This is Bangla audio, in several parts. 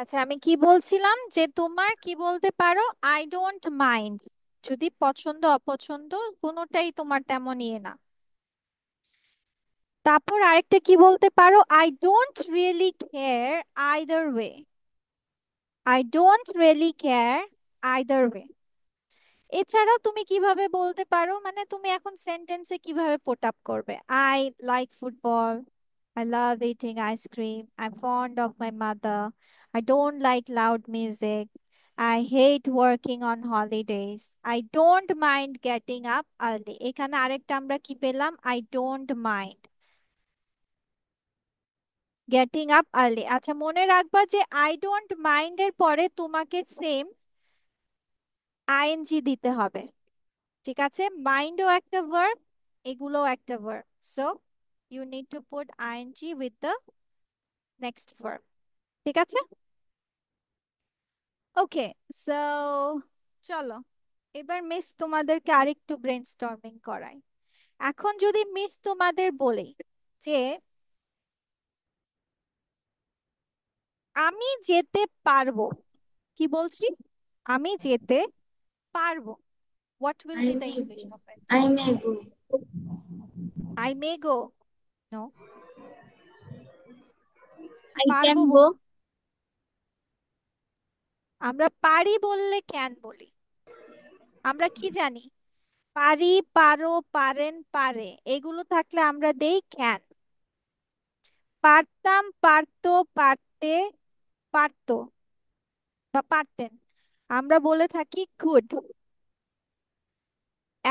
আচ্ছা আমি কি বলছিলাম যে তোমার কি বলতে পারো আই ডোন্ট মাইন্ড যদি পছন্দ অপছন্দ কোনোটাই তোমার তেমন ইয়ে না তারপর আরেকটা কি বলতে পারো I don't really care either way I don't really care either way এছাড়াও তুমি কিভাবে বলতে পারো মানে তুমি এখন সেন্টেন্সে কিভাবে পুট আপ করবে I like football I love eating ice cream I fond of my mother I don't like loud music. I hate working on holidays. I don't mind getting up early. এখানে আরেকটা আমরা কি পেলাম? I don't mind. Getting up early আচ্ছা মনে রাখবা যে আই ডোন্ট মাইন্ড এর পরে তোমাকে সেম আইএনজি দিতে হবে ঠিক আছে মাইন্ডও একটা ভার্ব এগুলো একটা verb so you need to put ING with the next verb ঠিক আছে ওকে সো চলো এবার মিস তোমাদেরকে আরেকটু ব্রেন স্টর্মিং করাই এখন যদি মিস তোমাদের বলে যে আমি যেতে পারবো কি বলছি আমি যেতে পারবো what will be the English I may go I may go no I can go আমরা পারি বললে ক্যান বলি আমরা কি জানি পারি পারো পারেন পারে এগুলো থাকলে আমরা দেই ক্যান পারতাম পারতো পারতে পারতো বা পারতেন আমরা বলে থাকি গুড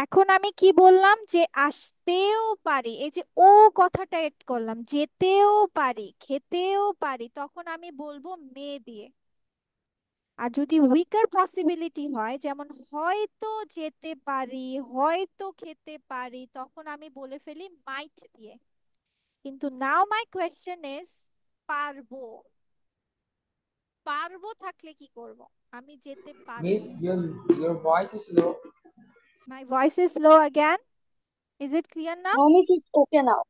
এখন আমি কি বললাম যে আসতেও পারি এই যে ও কথাটা এড করলাম যেতেও পারি খেতেও পারি তখন আমি বলবো মেয়ে দিয়ে আর যদি উইকার পসিবিলিটি হয় যেমন হয়তো যেতে পারি হয়তো খেতে পারি তখন আমি বলে ফেলি মাইট দিয়ে কিন্তু নাও মাই কোয়েশ্চেন ইজ পারবো পারবো থাকলে কি করব আমি যেতে পারবো miss your your voice is low my voice is low again is it clear now no miss is okay now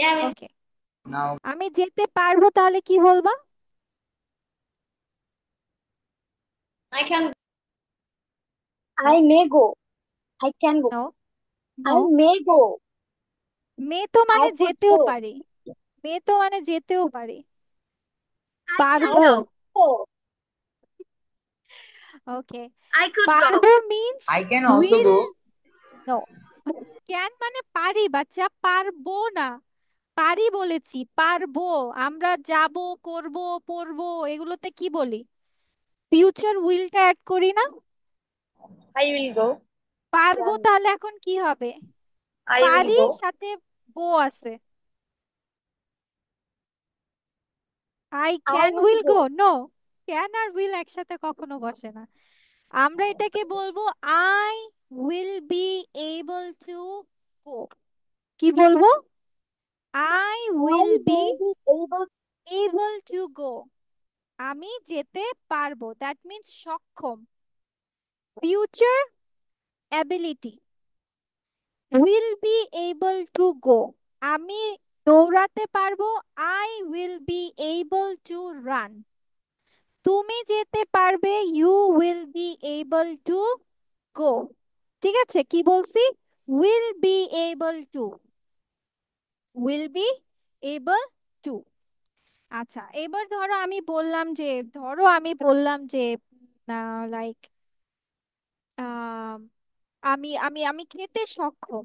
yeah okay now আমি যেতে পারবো তাহলে কি বলবা I can I may go. I can go. No, I no. may go. মে তো মানে I could যেতেও go. পারে মে তো মানে যেতেও পারে I পারবো can go. go. Okay I could go. পারবো means I can also will go. No can মানে পারি বাচ্চা পারবো না পারি বলেছি পারবো আমরা যাব করব পড়বো এগুলোতে কি বলি ফিউচার উইলটা অ্যাড করি না আই উইল গো পারবো তাহলে এখন কি হবে আই উইল পারি গো সাথে বো আছে I can will go no can আর উইল একসাথে কখনো বসে না আমরা এটাকে বলবো I will be able to go কি বলবো I will be able to go আমি যেতে পারবো দ্যাট মিনস সক্ষম future ability will be able to go আমি দৌড়াতে পারবো I will be able to run তুমি যেতে পারবে you will be able to go ঠিক আছে কি বলছি will be able to will be able to আচ্ছা এবার ধরো আমি বললাম যে ধরো আমি বললাম যে লাইক আমি আমি আমি খেতে সক্ষম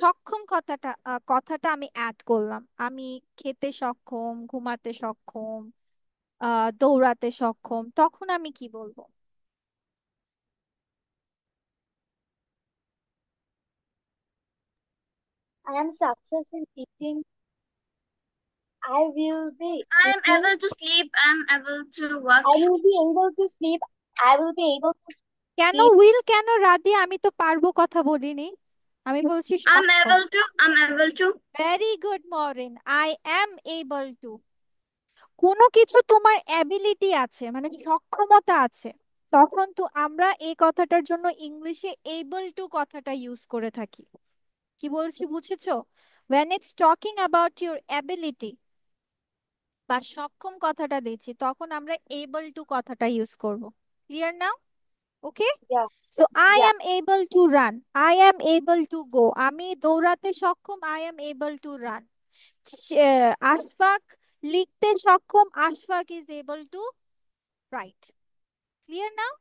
সক্ষম কথাটা কথাটা আমি অ্যাড করলাম আমি খেতে সক্ষম ঘুমাতে সক্ষম আহ দৌড়াতে সক্ষম তখন আমি কি বলবো I am successful in eating I will be. I'm able to sleep. I'm able to work. I will be able to sleep. I will be able to can will can রাধি আমি তো পারবো কথা বলিনি আমি বলছি I'm able to. I'm able to. Very good morning I am able to কোনো কিছু তোমার অ্যাবিলিটি আছে মানে সক্ষমতা আছে তখন তো আমরা এই কথাটার জন্য ইংলিশে এবল টু কথাটা ইউজ করে থাকি কি বলছি বুঝেছো when it's talking about your ability বা সক্ষম কথাটা দিচ্ছি তখন আমরা এবল টু কথাটা ইউজ করব clear now okay so I am am able to run I am able to go আমি দৌড়াতে সক্ষম I am able to run Ashfaq লিখতে সক্ষম Ashfaq is able to write clear now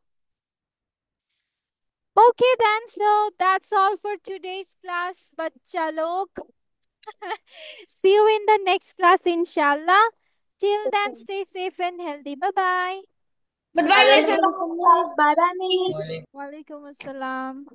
Okay then, so that's all for today's class, বাচ্চা লোক See you in the next class, inshallah. Till then, stay safe and healthy. Bye-bye. Bye-bye. Bye-bye. Walaikum assalam.